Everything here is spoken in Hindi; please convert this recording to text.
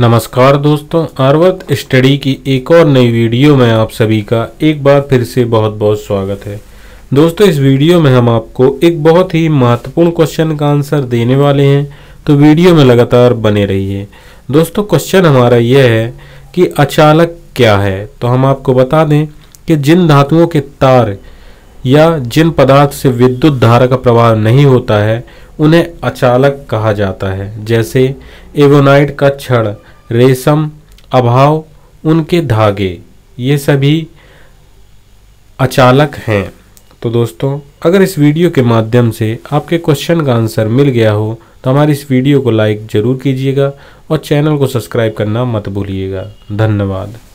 नमस्कार दोस्तों आर्वत स्टडी की एक और नई वीडियो में आप सभी का एक बार फिर से बहुत बहुत स्वागत है दोस्तों इस वीडियो में हम आपको एक बहुत ही महत्वपूर्ण क्वेश्चन का आंसर देने वाले हैं तो वीडियो में लगातार बने रहिए दोस्तों क्वेश्चन हमारा यह है कि अचालक क्या है तो हम आपको बता दें कि जिन धातुओं के तार या जिन पदार्थ से विद्युत धारा का प्रवाह नहीं होता है उन्हें अचालक कहा जाता है जैसे एवोनाइट का छड़ रेशम अभाव उनके धागे ये सभी अचालक हैं तो दोस्तों अगर इस वीडियो के माध्यम से आपके क्वेश्चन का आंसर मिल गया हो तो हमारी इस वीडियो को लाइक ज़रूर कीजिएगा और चैनल को सब्सक्राइब करना मत भूलिएगा धन्यवाद